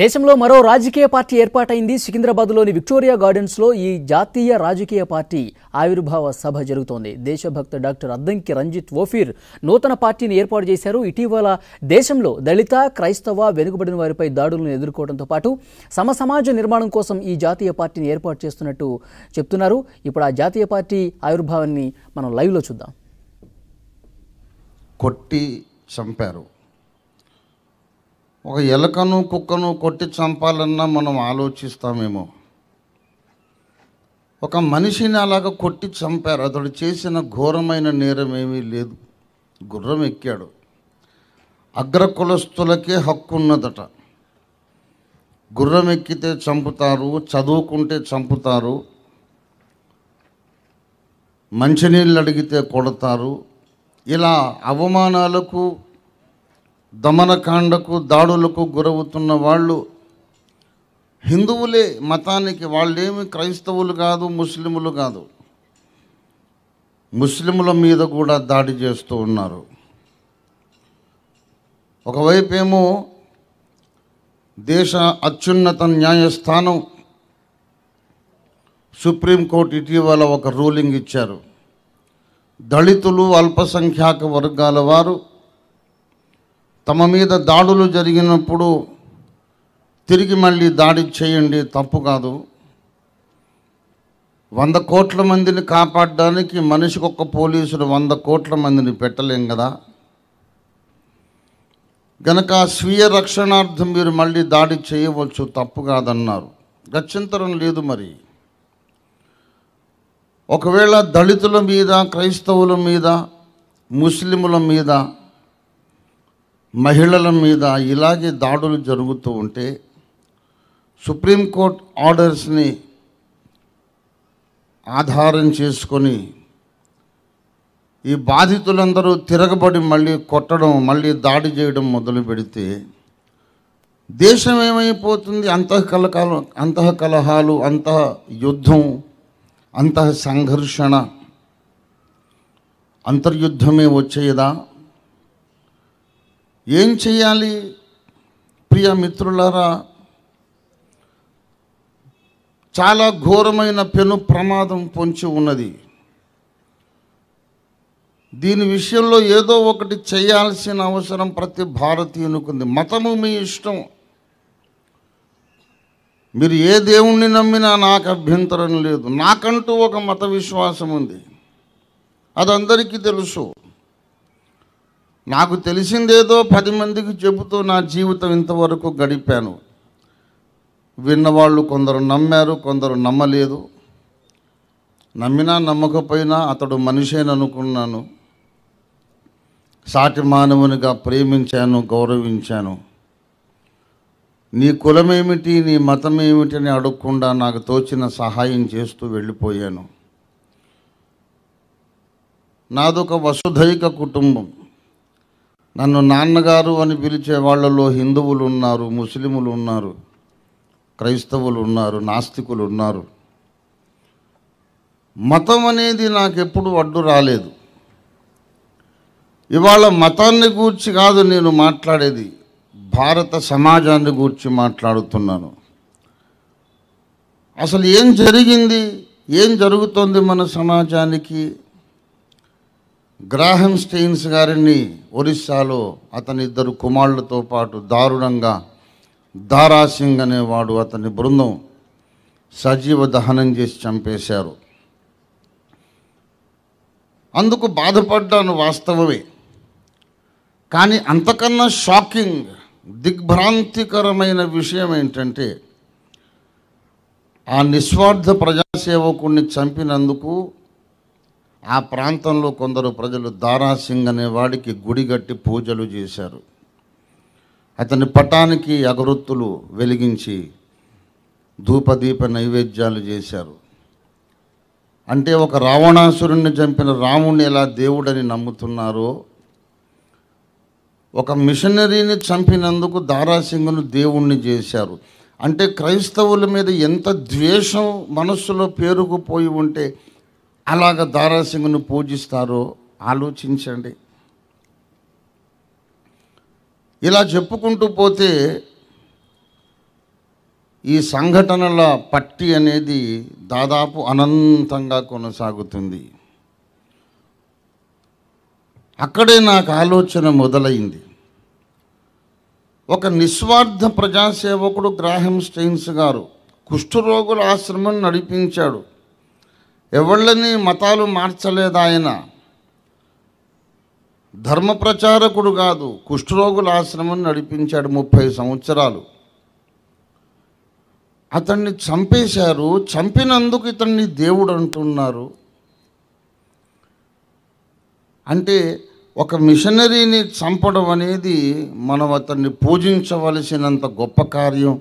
దేశంలో మరో రాజకీయ పార్టీ ఏర్పాటైంది సికింద్రాబాద్లోని విక్టోరియా గార్డెన్స్లో ఈ జాతీయ రాజకీయ పార్టీ ఆవిర్భావ సభ జరుగుతోంది దేశభక్త డాక్టర్ అద్దంకి రంజిత్ ఓఫీర్ నూతన పార్టీని ఏర్పాటు చేశారు ఇటీవల దేశంలో దళిత క్రైస్తవ వెనుకబడిన వారిపై దాడులను ఎదుర్కోవడంతో పాటు సమసమాజ నిర్మాణం కోసం ఈ జాతీయ పార్టీని ఏర్పాటు చేస్తున్నట్టు చెప్తున్నారు ఇప్పుడు ఆ జాతీయ పార్టీ ఆవిర్భావాన్ని మనం లైవ్లో చూద్దాం కొట్టి చంపారు ఒక ఎలకను కుక్కను కొట్టి చంపాలన్నా మనం ఆలోచిస్తామేమో ఒక మనిషిని అలాగ కొట్టి చంపారు అతడు చేసిన ఘోరమైన నేరం ఏమీ లేదు గుర్రం ఎక్కాడు అగ్రకులస్తులకే హక్కు ఉన్నదట గుర్రం ఎక్కితే చంపుతారు చదువుకుంటే చంపుతారు మంచినీళ్ళు అడిగితే కొడతారు ఇలా అవమానాలకు దమనకాండకు దాడులకు గురవుతున్న వాళ్ళు హిందువులే మతానికి వాళ్ళేమి క్రైస్తవులు కాదు ముస్లిములు కాదు ముస్లిముల మీద కూడా దాడి చేస్తూ ఉన్నారు ఒకవైపు ఏమో దేశ అత్యున్నత న్యాయస్థానం సుప్రీంకోర్టు ఇటీవల ఒక రూలింగ్ ఇచ్చారు దళితులు అల్పసంఖ్యాక వర్గాల వారు తమ మీద దాడులు జరిగినప్పుడు తిరిగి మళ్ళీ దాడి చేయండి తప్పు కాదు వంద కోట్ల మందిని కాపాడడానికి మనిషికి ఒక్క పోలీసులు వంద కోట్ల మందిని పెట్టలేం కదా గనక స్వీయ రక్షణార్థం మీరు మళ్ళీ దాడి చేయవచ్చు తప్పు కాదన్నారు గత్యంతరం లేదు మరి ఒకవేళ దళితుల మీద క్రైస్తవుల మీద ముస్లిముల మీద మహిళల మీద ఇలాగే దాడులు జరుగుతూ ఉంటే సుప్రీంకోర్టు ఆర్డర్స్ని ఆధారం చేసుకొని ఈ బాధితులందరూ తిరగబడి మళ్ళీ కొట్టడం మళ్ళీ దాడి చేయడం మొదలు పెడితే దేశం ఏమైపోతుంది అంతఃకలకాలు అంతఃకలహాలు అంతః అంతః యుద్ధం అంతః సంఘర్షణ అంతర్యుద్ధమే వచ్చేదా ఏం చేయాలి ప్రియ మిత్రులారా చాలా ఘోరమైన పెను ప్రమాదం పొంచి ఉన్నది దీని విషయంలో ఏదో ఒకటి చేయాల్సిన అవసరం ప్రతి భారతీయునికి ఉంది మతము మీ ఇష్టం మీరు ఏ దేవుణ్ణి నమ్మినా నాకు అభ్యంతరం లేదు నాకంటూ ఒక మత విశ్వాసం ఉంది అది అందరికీ తెలుసు నాకు తెలిసిందేదో పది మందికి చెబుతూ నా జీవితం ఇంతవరకు గడిపాను విన్నవాళ్ళు కొందరు నమ్మారు కొందరు నమ్మలేదు నమ్మినా నమ్మకపోయినా అతడు మనిషేననుకున్నాను సాటి మానవునిగా ప్రేమించాను గౌరవించాను నీ కులమేమిటి నీ మతం ఏమిటి అని అడగకుండా నాకు తోచిన సహాయం చేస్తూ వెళ్ళిపోయాను నాదొక వసుధైక కుటుంబం నన్ను నాన్నగారు అని పిలిచే వాళ్ళలో హిందువులు ఉన్నారు ముస్లిములు ఉన్నారు క్రైస్తవులు ఉన్నారు నాస్తికులు ఉన్నారు మతం అనేది నాకెప్పుడు అడ్డు రాలేదు ఇవాళ మతాన్ని గూర్చి కాదు నేను మాట్లాడేది భారత సమాజాన్ని గూర్చి మాట్లాడుతున్నాను అసలు ఏం జరిగింది ఏం జరుగుతోంది మన సమాజానికి గ్రాహం స్టెయిన్స్ గారిని ఒరిస్సాలో అతని ఇద్దరు కుమారులతో పాటు దారుణంగా దారాసింగ్ అనేవాడు అతని బృందం సజీవ దహనం చేసి చంపేశారు అందుకు బాధపడ్డాను వాస్తవమే కానీ అంతకన్నా షాకింగ్ దిగ్భ్రాంతికరమైన విషయం ఏంటంటే ఆ నిస్వార్థ ప్రజాసేవకుణ్ణి చంపినందుకు ఆ ప్రాంతంలో కొందరు ప్రజలు దారాసింగ్ అనే వాడికి గుడి కట్టి పూజలు చేశారు అతని పటానికి అగరొత్తులు వెలిగించి ధూపదీప నైవేద్యాలు చేశారు అంటే ఒక రావణాసురుణ్ణి చంపిన రాముణ్ణి ఎలా దేవుడని నమ్ముతున్నారో ఒక మిషనరీని చంపినందుకు దారాసింగును దేవుణ్ణి చేశారు అంటే క్రైస్తవుల మీద ఎంత ద్వేషం మనస్సులో పేరుకుపోయి ఉంటే అలాగ దారాసింగ్ను పూజిస్తారో ఆలోచించండి ఇలా చెప్పుకుంటూ పోతే ఈ సంఘటనల పట్టి అనేది దాదాపు అనంతంగా కొనసాగుతుంది అక్కడే నాకు ఆలోచన మొదలైంది ఒక నిస్వార్థ ప్రజాసేవకుడు గ్రాహం స్టెయిన్స్ గారు కుష్ఠరోగుల ఆశ్రమం నడిపించాడు ఎవళ్ళని మతాలు మార్చలేదు ఆయన ధర్మ ప్రచారకుడు కాదు కుష్ఠరోగుల ఆశ్రమం నడిపించాడు ముప్పై సంవత్సరాలు అతన్ని చంపేశారు చంపినందుకు ఇతన్ని దేవుడు అంటున్నారు అంటే ఒక మిషనరీని చంపడం అనేది మనం అతన్ని పూజించవలసినంత గొప్ప కార్యం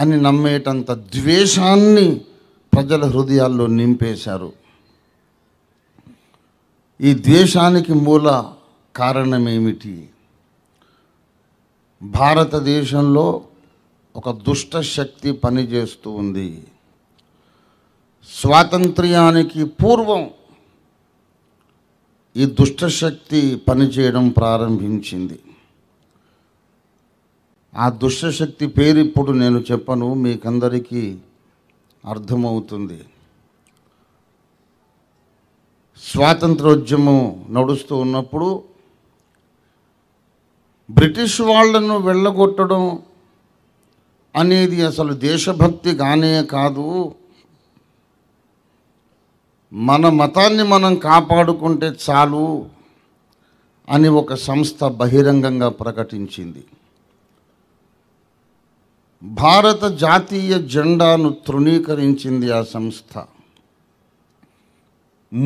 అని నమ్మేటంత ద్వేషాన్ని ప్రజల హృదయాల్లో నింపేశారు ఈ ద్వేషానికి మూల కారణమేమిటి భారతదేశంలో ఒక దుష్ట శక్తి పనిచేస్తూ ఉంది స్వాతంత్ర్యానికి పూర్వం ఈ దుష్ట శక్తి పనిచేయడం ప్రారంభించింది ఆ దుష్టశక్తి పేరు ఇప్పుడు నేను చెప్పను మీకందరికీ అర్థమవుతుంది స్వాతంత్రోద్యమం నడుస్తూ ఉన్నప్పుడు బ్రిటిష్ వాళ్లను వెళ్ళగొట్టడం అనేది అసలు దేశభక్తి గానే కాదు మన మతాన్ని మనం కాపాడుకుంటే చాలు అని ఒక సంస్థ బహిరంగంగా ప్రకటించింది భారత జాతీయ జెండాను తృణీకరించింది ఆ సంస్థ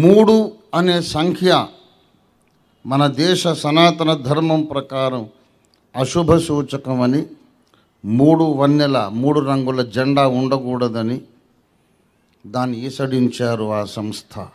మూడు అనే సంఖ్య మన దేశ సనాతన ధర్మం ప్రకారం అశుభ సూచకమని మూడు వన్నెల మూడు రంగుల జెండా ఉండకూడదని దాన్ని ఈసడించారు ఆ సంస్థ